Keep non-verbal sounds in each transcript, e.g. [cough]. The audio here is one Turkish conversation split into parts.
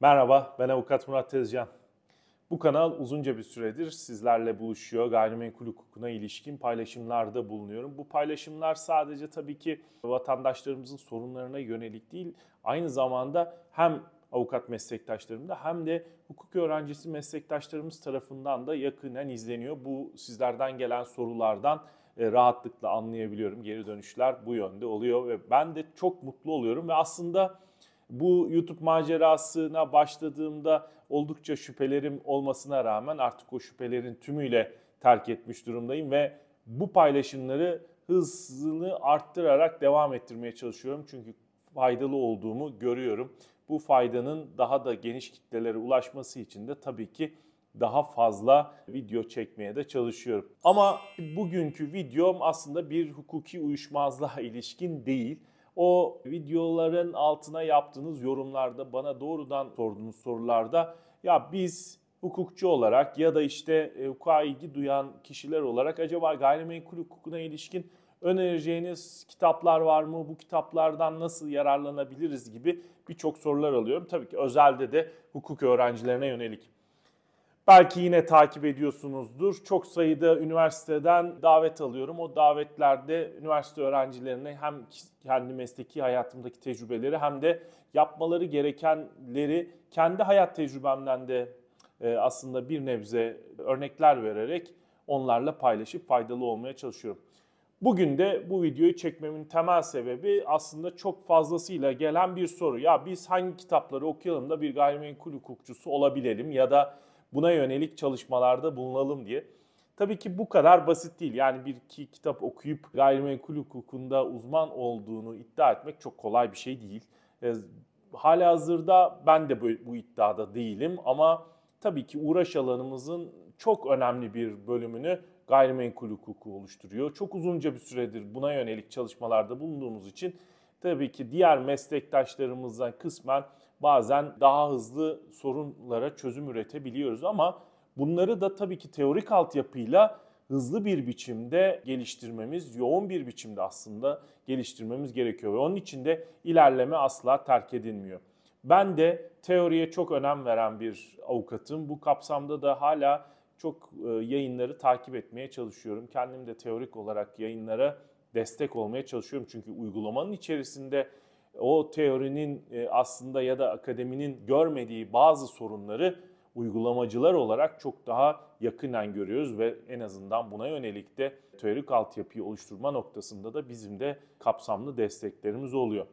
Merhaba, ben avukat Murat Tezcan. Bu kanal uzunca bir süredir sizlerle buluşuyor. Gayrimenkul hukukuna ilişkin paylaşımlarda bulunuyorum. Bu paylaşımlar sadece tabii ki vatandaşlarımızın sorunlarına yönelik değil, aynı zamanda hem avukat meslektaşlarımda hem de hukuk öğrencisi meslektaşlarımız tarafından da yakından izleniyor. Bu sizlerden gelen sorulardan e, rahatlıkla anlayabiliyorum. Geri dönüşler bu yönde oluyor ve ben de çok mutlu oluyorum ve aslında bu YouTube macerasına başladığımda oldukça şüphelerim olmasına rağmen artık o şüphelerin tümüyle terk etmiş durumdayım ve bu paylaşımları hızını arttırarak devam ettirmeye çalışıyorum. Çünkü faydalı olduğumu görüyorum. Bu faydanın daha da geniş kitlelere ulaşması için de tabii ki daha fazla video çekmeye de çalışıyorum. Ama bugünkü videom aslında bir hukuki uyuşmazlığa [laughs] ilişkin değil. O videoların altına yaptığınız yorumlarda bana doğrudan sorduğunuz sorularda ya biz hukukçu olarak ya da işte e, hukuka ilgi duyan kişiler olarak acaba gayrimenkul hukukuna ilişkin önereceğiniz kitaplar var mı? Bu kitaplardan nasıl yararlanabiliriz gibi birçok sorular alıyorum. Tabii ki özelde de hukuk öğrencilerine yönelik. Belki yine takip ediyorsunuzdur. Çok sayıda üniversiteden davet alıyorum. O davetlerde üniversite öğrencilerine hem kendi mesleki hayatımdaki tecrübeleri hem de yapmaları gerekenleri kendi hayat tecrübemden de e, aslında bir nebze örnekler vererek onlarla paylaşıp faydalı olmaya çalışıyorum. Bugün de bu videoyu çekmemin temel sebebi aslında çok fazlasıyla gelen bir soru. Ya biz hangi kitapları okuyalım da bir gayrimenkul hukukçusu olabilelim ya da buna yönelik çalışmalarda bulunalım diye. Tabii ki bu kadar basit değil. Yani bir iki kitap okuyup gayrimenkul hukukunda uzman olduğunu iddia etmek çok kolay bir şey değil. E, hala hazırda ben de bu, bu iddiada değilim ama tabii ki uğraş alanımızın çok önemli bir bölümünü gayrimenkul hukuku oluşturuyor. Çok uzunca bir süredir buna yönelik çalışmalarda bulunduğumuz için tabii ki diğer meslektaşlarımızdan kısmen bazen daha hızlı sorunlara çözüm üretebiliyoruz ama bunları da tabii ki teorik altyapıyla hızlı bir biçimde geliştirmemiz, yoğun bir biçimde aslında geliştirmemiz gerekiyor ve onun için de ilerleme asla terk edilmiyor. Ben de teoriye çok önem veren bir avukatım. Bu kapsamda da hala çok e, yayınları takip etmeye çalışıyorum. Kendim de teorik olarak yayınlara destek olmaya çalışıyorum. Çünkü uygulamanın içerisinde o teorinin e, aslında ya da akademinin görmediği bazı sorunları uygulamacılar olarak çok daha yakından görüyoruz ve en azından buna yönelik de teorik altyapıyı oluşturma noktasında da bizim de kapsamlı desteklerimiz oluyor.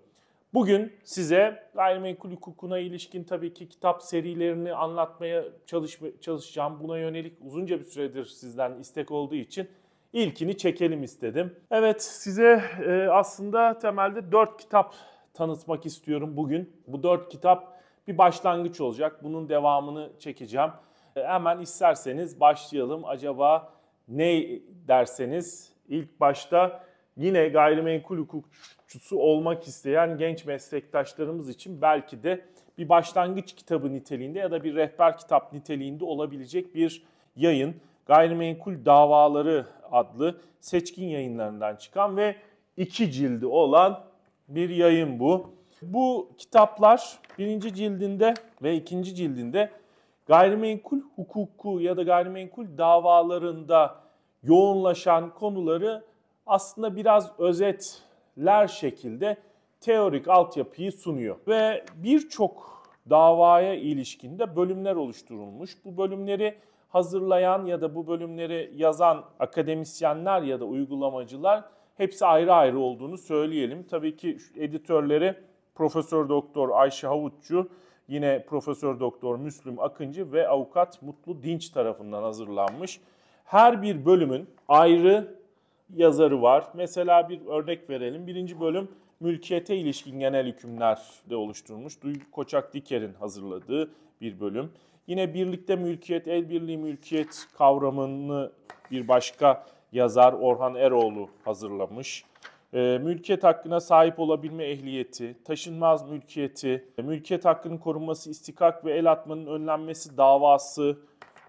Bugün size gayrimenkul hukukuna ilişkin tabii ki kitap serilerini anlatmaya çalışma, çalışacağım. Buna yönelik uzunca bir süredir sizden istek olduğu için ilkini çekelim istedim. Evet size e, aslında temelde 4 kitap tanıtmak istiyorum bugün. Bu dört kitap bir başlangıç olacak. Bunun devamını çekeceğim. E, hemen isterseniz başlayalım. Acaba ne derseniz ilk başta yine gayrimenkul hukukçusu olmak isteyen genç meslektaşlarımız için belki de bir başlangıç kitabı niteliğinde ya da bir rehber kitap niteliğinde olabilecek bir yayın. Gayrimenkul Davaları adlı seçkin yayınlarından çıkan ve iki cildi olan bir yayın bu. Bu kitaplar birinci cildinde ve ikinci cildinde gayrimenkul hukuku ya da gayrimenkul davalarında yoğunlaşan konuları aslında biraz özetler şekilde teorik altyapıyı sunuyor. Ve birçok davaya ilişkinde bölümler oluşturulmuş. Bu bölümleri hazırlayan ya da bu bölümleri yazan akademisyenler ya da uygulamacılar hepsi ayrı ayrı olduğunu söyleyelim. Tabii ki editörleri Profesör Doktor Ayşe Havutçu, yine Profesör Doktor Müslüm Akıncı ve Avukat Mutlu Dinç tarafından hazırlanmış. Her bir bölümün ayrı yazarı var. Mesela bir örnek verelim. Birinci bölüm mülkiyete ilişkin genel hükümler de oluşturmuş. Duygu Koçak Diker'in hazırladığı bir bölüm. Yine birlikte mülkiyet, el birliği mülkiyet kavramını bir başka yazar Orhan Eroğlu hazırlamış. E, mülkiyet hakkına sahip olabilme ehliyeti, taşınmaz mülkiyeti, e, mülkiyet hakkının korunması, istikak ve el atmanın önlenmesi davası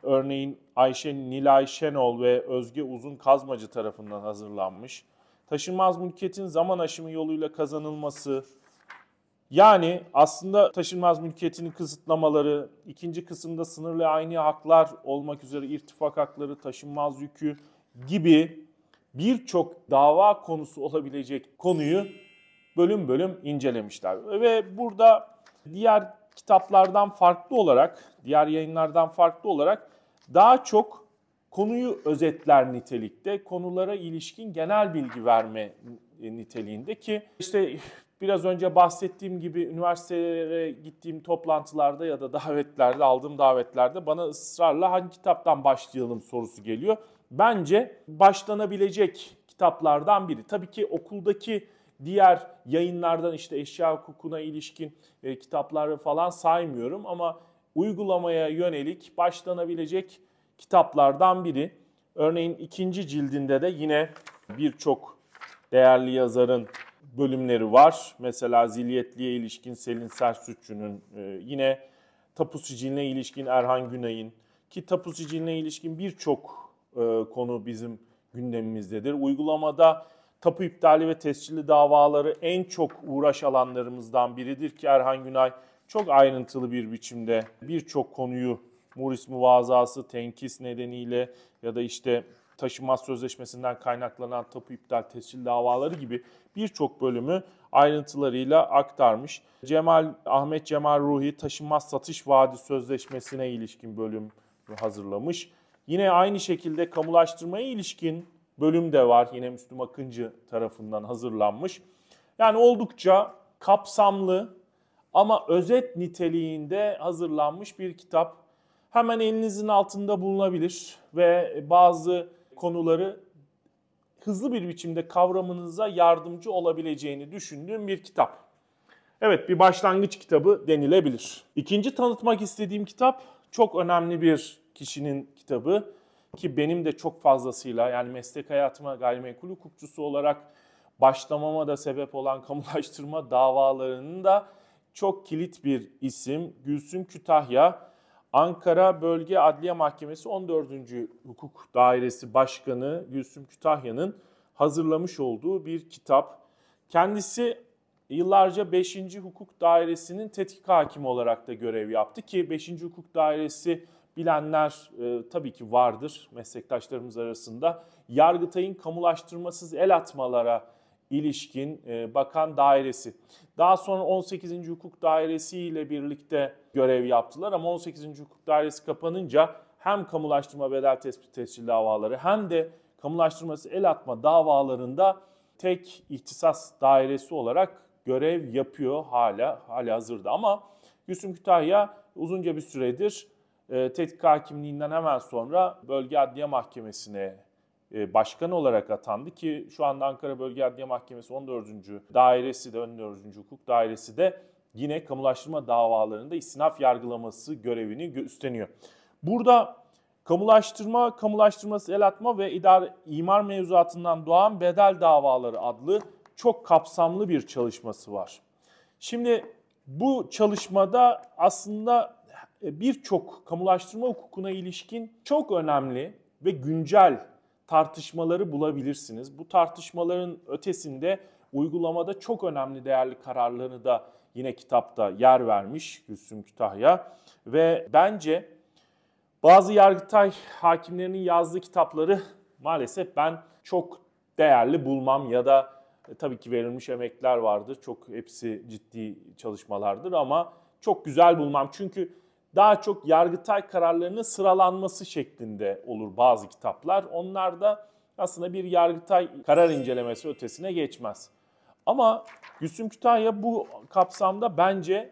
örneğin Ayşe Nilay Şenol ve Özge Uzun Kazmacı tarafından hazırlanmış. Taşınmaz mülkiyetin zaman aşımı yoluyla kazanılması, yani aslında taşınmaz mülkiyetinin kısıtlamaları, ikinci kısımda sınırlı aynı haklar olmak üzere irtifak hakları, taşınmaz yükü, gibi birçok dava konusu olabilecek konuyu bölüm bölüm incelemişler. Ve burada diğer kitaplardan farklı olarak, diğer yayınlardan farklı olarak daha çok konuyu özetler nitelikte, konulara ilişkin genel bilgi verme niteliğinde ki işte biraz önce bahsettiğim gibi üniversitelere gittiğim toplantılarda ya da davetlerde aldığım davetlerde bana ısrarla hangi kitaptan başlayalım sorusu geliyor bence başlanabilecek kitaplardan biri. Tabii ki okuldaki diğer yayınlardan işte eşya hukukuna ilişkin e, kitapları falan saymıyorum ama uygulamaya yönelik başlanabilecek kitaplardan biri. Örneğin ikinci cildinde de yine birçok değerli yazarın bölümleri var. Mesela Zilyetli'ye ilişkin Selin Sersütçü'nün, e, yine Tapu Siciline ilişkin Erhan Günay'ın ki Tapu Siciline ilişkin birçok e, konu bizim gündemimizdedir. Uygulamada tapu iptali ve tescilli davaları en çok uğraş alanlarımızdan biridir ki Erhan Günay çok ayrıntılı bir biçimde birçok konuyu Muris muvazası, tenkis nedeniyle ya da işte taşınmaz sözleşmesinden kaynaklanan tapu iptal tescil davaları gibi birçok bölümü ayrıntılarıyla aktarmış. Cemal Ahmet Cemal Ruhi taşınmaz satış vaadi sözleşmesine ilişkin bölüm hazırlamış. Yine aynı şekilde kamulaştırmaya ilişkin bölüm de var. Yine Müslüm Akıncı tarafından hazırlanmış. Yani oldukça kapsamlı ama özet niteliğinde hazırlanmış bir kitap. Hemen elinizin altında bulunabilir ve bazı konuları hızlı bir biçimde kavramınıza yardımcı olabileceğini düşündüğüm bir kitap. Evet bir başlangıç kitabı denilebilir. İkinci tanıtmak istediğim kitap çok önemli bir kişinin kitabı ki benim de çok fazlasıyla yani meslek hayatıma gayrimenkul hukukçusu olarak başlamama da sebep olan [laughs] kamulaştırma davalarının da çok kilit bir isim Gülsüm Kütahya. Ankara Bölge Adliye Mahkemesi 14. Hukuk Dairesi Başkanı Gülsüm Kütahya'nın hazırlamış olduğu bir kitap. Kendisi yıllarca 5. Hukuk Dairesi'nin tetkik hakimi olarak da görev yaptı ki 5. Hukuk Dairesi Bilenler e, tabii ki vardır meslektaşlarımız arasında. Yargıtay'ın kamulaştırmasız el atmalara ilişkin e, bakan dairesi. Daha sonra 18. Hukuk Dairesi ile birlikte görev yaptılar ama 18. Hukuk Dairesi kapanınca hem kamulaştırma bedel tespit tescil davaları hem de kamulaştırması el atma davalarında tek ihtisas dairesi olarak görev yapıyor hala hala hazırda ama Gülsüm Kütahya uzunca bir süredir e, tetkik hakimliğinden hemen sonra Bölge Adliye Mahkemesi'ne e, başkan olarak atandı ki şu anda Ankara Bölge Adliye Mahkemesi 14. Dairesi de 14. Hukuk Dairesi de yine kamulaştırma davalarında istinaf yargılaması görevini üstleniyor. Burada kamulaştırma, kamulaştırması el atma ve idare, imar mevzuatından doğan bedel davaları adlı çok kapsamlı bir çalışması var. Şimdi bu çalışmada aslında e, birçok kamulaştırma hukukuna ilişkin çok önemli ve güncel tartışmaları bulabilirsiniz. Bu tartışmaların ötesinde uygulamada çok önemli değerli kararlarını da yine kitapta yer vermiş Gülsüm Kütahya ve bence bazı Yargıtay hakimlerinin yazdığı kitapları maalesef ben çok değerli bulmam ya da e, tabii ki verilmiş emekler vardır. Çok hepsi ciddi çalışmalardır ama çok güzel bulmam. Çünkü daha çok yargıtay kararlarının sıralanması şeklinde olur bazı kitaplar. Onlar da aslında bir yargıtay karar incelemesi ötesine geçmez. Ama Gülsüm Kütahya bu kapsamda bence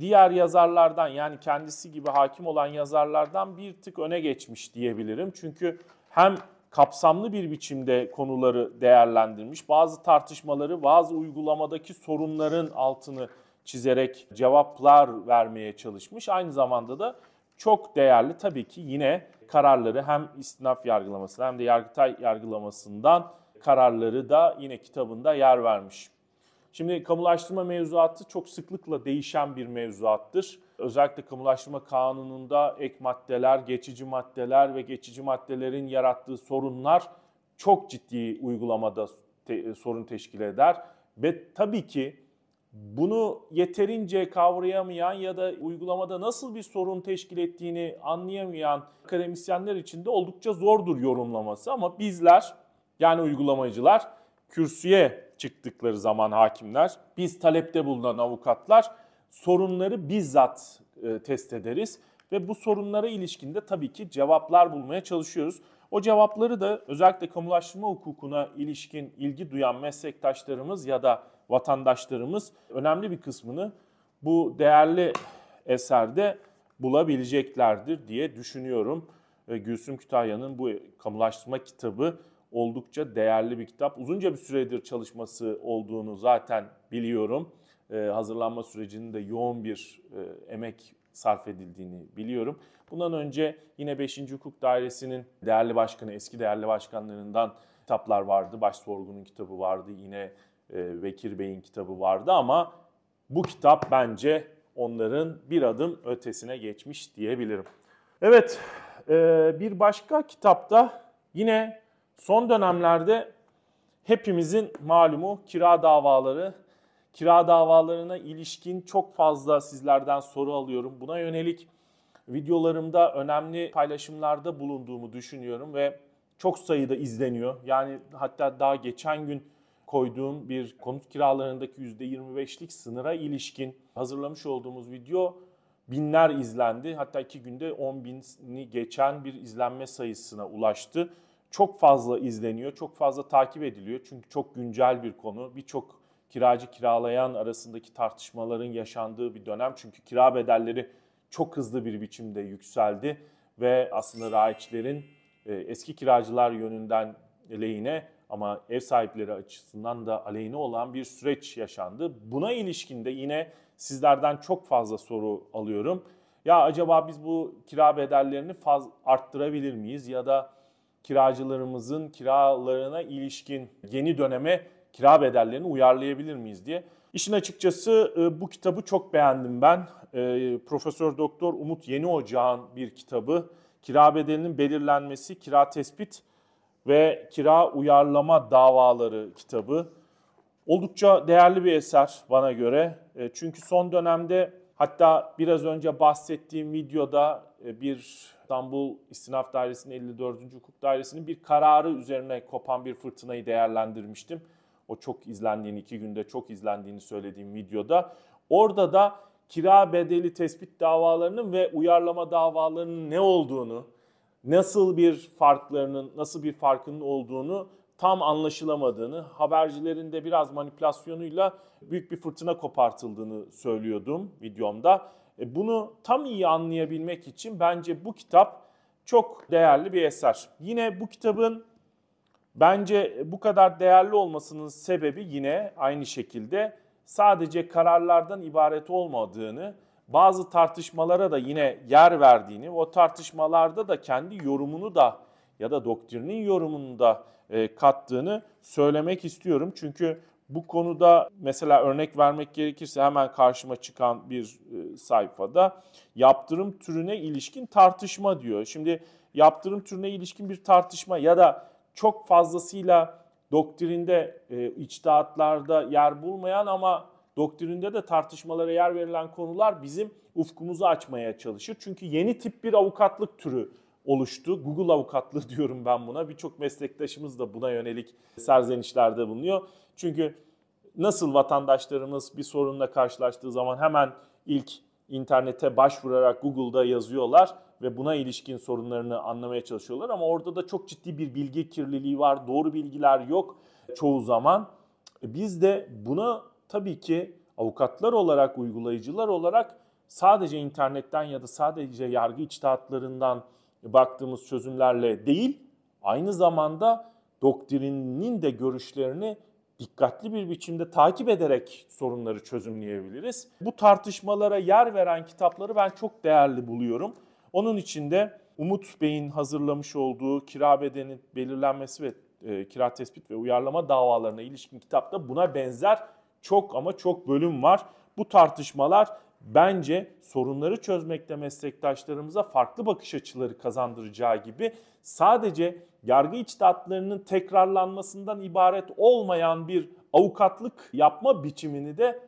diğer yazarlardan yani kendisi gibi hakim olan yazarlardan bir tık öne geçmiş diyebilirim. Çünkü hem kapsamlı bir biçimde konuları değerlendirmiş, bazı tartışmaları, bazı uygulamadaki sorunların altını çizerek cevaplar vermeye çalışmış. Aynı zamanda da çok değerli tabii ki yine kararları hem istinaf yargılaması hem de Yargıtay yargılamasından kararları da yine kitabında yer vermiş. Şimdi kamulaştırma mevzuatı çok sıklıkla değişen bir mevzuattır. Özellikle kamulaştırma kanununda ek maddeler, geçici maddeler ve geçici maddelerin yarattığı sorunlar çok ciddi uygulamada te- sorun teşkil eder. Ve tabii ki bunu yeterince kavrayamayan ya da uygulamada nasıl bir sorun teşkil ettiğini anlayamayan akademisyenler için de oldukça zordur yorumlaması ama bizler yani uygulamacılar kürsüye çıktıkları zaman hakimler, biz talepte bulunan avukatlar sorunları bizzat e, test ederiz ve bu sorunlara ilişkinde tabii ki cevaplar bulmaya çalışıyoruz. O cevapları da özellikle kamulaştırma hukukuna ilişkin ilgi duyan meslektaşlarımız ya da vatandaşlarımız önemli bir kısmını bu değerli eserde bulabileceklerdir diye düşünüyorum. Ee, Gülsüm Kütahya'nın bu kamulaştırma kitabı oldukça değerli bir kitap. Uzunca bir süredir çalışması olduğunu zaten biliyorum. Ee, hazırlanma sürecinin de yoğun bir e, emek sarf edildiğini biliyorum. Bundan önce yine 5. Hukuk Dairesi'nin değerli başkanı, eski değerli başkanlarından kitaplar vardı. Başsorgunun kitabı vardı. Yine e, Bekir Bey'in kitabı vardı ama bu kitap bence onların bir adım ötesine geçmiş diyebilirim. Evet, e, bir başka kitapta yine son dönemlerde hepimizin malumu kira davaları. Kira davalarına ilişkin çok fazla sizlerden soru alıyorum. Buna yönelik videolarımda önemli paylaşımlarda bulunduğumu düşünüyorum ve çok sayıda izleniyor. Yani hatta daha geçen gün koyduğum bir konut kiralarındaki %25'lik sınıra ilişkin hazırlamış olduğumuz video binler izlendi. Hatta iki günde 10 bini geçen bir izlenme sayısına ulaştı. Çok fazla izleniyor, çok fazla takip ediliyor. Çünkü çok güncel bir konu. Birçok kiracı kiralayan arasındaki tartışmaların yaşandığı bir dönem. Çünkü kira bedelleri çok hızlı bir biçimde yükseldi ve aslında rayiçlerin e, eski kiracılar yönünden lehine ama ev sahipleri açısından da aleyhine olan bir süreç yaşandı. Buna ilişkin de yine sizlerden çok fazla soru alıyorum. Ya acaba biz bu kira bedellerini faz arttırabilir miyiz ya da kiracılarımızın kiralarına ilişkin yeni döneme kira bedellerini uyarlayabilir miyiz diye. İşin açıkçası e, bu kitabı çok beğendim ben. E, Profesör Doktor Umut Yeni Ocağan bir kitabı. Kira bedelinin belirlenmesi, kira tespit ve Kira Uyarlama Davaları kitabı. Oldukça değerli bir eser bana göre. E, çünkü son dönemde hatta biraz önce bahsettiğim videoda e, bir İstanbul İstinaf Dairesi'nin 54. Hukuk Dairesi'nin bir kararı üzerine kopan bir fırtınayı değerlendirmiştim. O çok izlendiğini, iki günde çok izlendiğini söylediğim videoda. Orada da kira bedeli tespit davalarının ve uyarlama davalarının ne olduğunu, nasıl bir farklarının, nasıl bir farkının olduğunu tam anlaşılamadığını, habercilerin de biraz manipülasyonuyla büyük bir fırtına kopartıldığını söylüyordum videomda. E, bunu tam iyi anlayabilmek için bence bu kitap çok değerli bir eser. Yine bu kitabın bence bu kadar değerli olmasının sebebi yine aynı şekilde sadece kararlardan ibaret olmadığını, bazı tartışmalara da yine yer verdiğini, o tartışmalarda da kendi yorumunu da ya da doktrinin yorumunu da e, kattığını söylemek istiyorum. Çünkü bu konuda mesela örnek vermek gerekirse hemen karşıma çıkan bir e, sayfada yaptırım türüne ilişkin tartışma diyor. Şimdi yaptırım türüne ilişkin bir tartışma ya da çok fazlasıyla doktrinde, e, içtihatlarda yer bulmayan ama doktrinde de tartışmalara yer verilen konular bizim ufkumuzu açmaya çalışır. Çünkü yeni tip bir avukatlık türü oluştu. Google avukatlığı [laughs] diyorum ben buna. Birçok meslektaşımız da buna yönelik serzenişlerde bulunuyor. Çünkü nasıl vatandaşlarımız bir sorunla karşılaştığı zaman hemen ilk internete başvurarak Google'da yazıyorlar ve buna ilişkin sorunlarını anlamaya çalışıyorlar ama orada da çok ciddi bir bilgi kirliliği var. Doğru bilgiler yok çoğu zaman. Biz de buna tabii ki avukatlar olarak, uygulayıcılar olarak sadece internetten ya da sadece yargı içtihatlarından baktığımız çözümlerle değil, aynı zamanda doktrinin de görüşlerini dikkatli bir biçimde takip ederek sorunları çözümleyebiliriz. Bu tartışmalara yer veren kitapları ben çok değerli buluyorum. Onun içinde Umut Bey'in hazırlamış olduğu kira bedeni belirlenmesi ve e, kira tespit ve uyarlama davalarına ilişkin kitapta buna benzer çok ama çok bölüm var. Bu tartışmalar bence sorunları çözmekte meslektaşlarımıza farklı bakış açıları kazandıracağı gibi sadece yargı içtihatlarının tekrarlanmasından ibaret olmayan bir avukatlık yapma biçimini de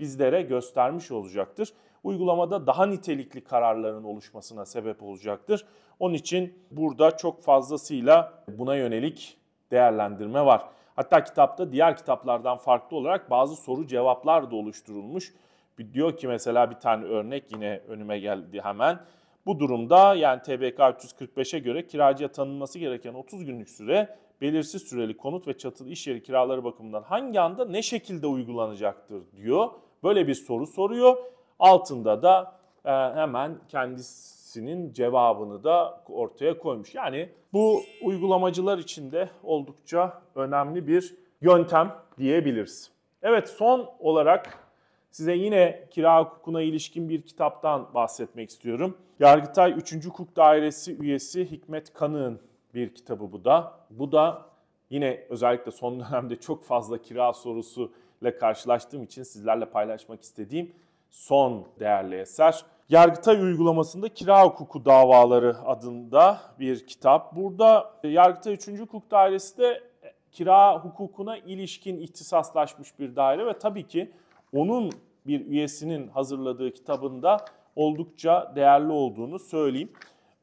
bizlere göstermiş olacaktır. Uygulamada daha nitelikli kararların oluşmasına sebep olacaktır. Onun için burada çok fazlasıyla buna yönelik değerlendirme var. Hatta kitapta diğer kitaplardan farklı olarak bazı soru cevaplar da oluşturulmuş. Bir diyor ki mesela bir tane örnek yine önüme geldi hemen. Bu durumda yani TBK 345'e göre kiracıya tanınması gereken 30 günlük süre belirsiz süreli konut ve çatılı iş yeri kiraları bakımından hangi anda ne şekilde uygulanacaktır diyor. Böyle bir soru soruyor. Altında da e, hemen kendisi tepkisinin cevabını da ortaya koymuş. Yani bu uygulamacılar için de oldukça önemli bir yöntem diyebiliriz. Evet son olarak size yine kira hukukuna ilişkin bir kitaptan bahsetmek istiyorum. Yargıtay 3. Hukuk Dairesi üyesi Hikmet Kanık'ın bir kitabı bu da. Bu da yine özellikle son dönemde çok fazla kira sorusuyla karşılaştığım için sizlerle paylaşmak istediğim son değerli eser. Yargıtay uygulamasında kira hukuku davaları adında bir kitap. Burada e, Yargıtay 3. Hukuk Dairesi de e, kira hukukuna ilişkin ihtisaslaşmış bir daire ve tabii ki onun bir üyesinin hazırladığı kitabında oldukça değerli olduğunu söyleyeyim.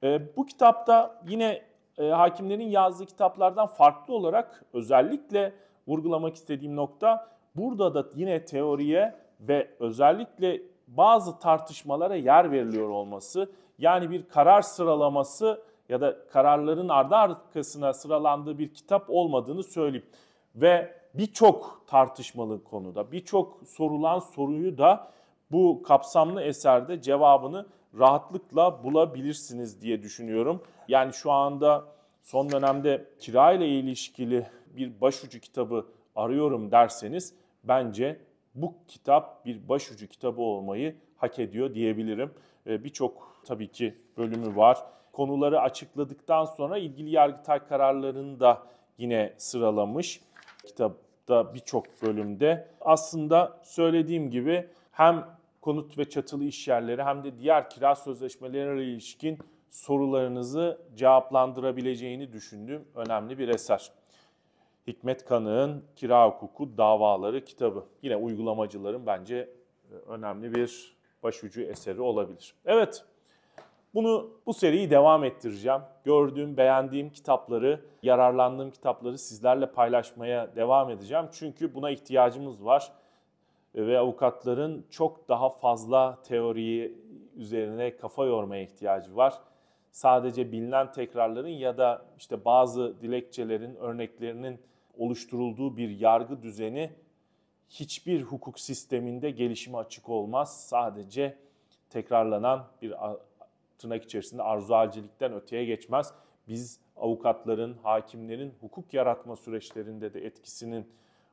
E, bu kitapta yine hakimlerin yazdığı kitaplardan farklı olarak özellikle vurgulamak istediğim nokta burada da yine teoriye ve özellikle bazı tartışmalara yer veriliyor olması yani bir karar sıralaması ya da kararların ardı arkasına sıralandığı bir kitap olmadığını söyleyeyim. Ve birçok tartışmalı konuda, birçok sorulan soruyu da bu kapsamlı eserde cevabını rahatlıkla bulabilirsiniz diye düşünüyorum. Yani şu anda son dönemde kirayla ilişkili bir başucu kitabı arıyorum derseniz bence bu kitap bir başucu kitabı olmayı hak ediyor diyebilirim. Ee, birçok tabii ki bölümü var. Konuları açıkladıktan sonra ilgili yargıtay kararlarını da yine sıralamış kitapta birçok bölümde. Aslında söylediğim gibi hem konut ve çatılı işyerleri hem de diğer kira sözleşmeleriyle ilişkin sorularınızı cevaplandırabileceğini düşündüğüm önemli bir eser. Hikmet Kanık'ın Kira Hukuku Davaları kitabı. Yine uygulamacıların bence e, önemli bir başucu eseri olabilir. Evet, bunu bu seriyi devam ettireceğim. Gördüğüm, beğendiğim kitapları, yararlandığım kitapları sizlerle paylaşmaya devam edeceğim. Çünkü buna ihtiyacımız var e, ve avukatların çok daha fazla teoriyi üzerine kafa yormaya ihtiyacı var sadece bilinen tekrarların ya da işte bazı dilekçelerin örneklerinin oluşturulduğu bir yargı düzeni hiçbir hukuk sisteminde gelişime açık olmaz. Sadece tekrarlanan bir tırnak içerisinde arzualcilikten öteye geçmez. Biz avukatların, hakimlerin hukuk yaratma süreçlerinde de etkisinin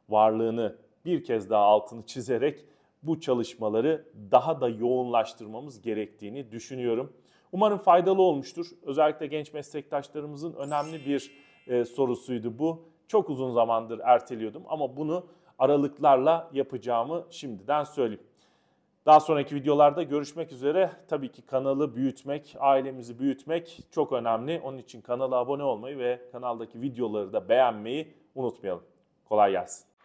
varlığını bir kez daha altını çizerek bu çalışmaları daha da yoğunlaştırmamız gerektiğini düşünüyorum. Umarım faydalı olmuştur. Özellikle genç meslektaşlarımızın önemli bir e, sorusuydu bu. Çok uzun zamandır erteliyordum ama bunu aralıklarla yapacağımı şimdiden söyleyeyim. Daha sonraki videolarda görüşmek üzere. Tabii ki kanalı büyütmek, ailemizi büyütmek çok önemli. Onun için kanala abone olmayı ve kanaldaki videoları da beğenmeyi unutmayalım. Kolay gelsin.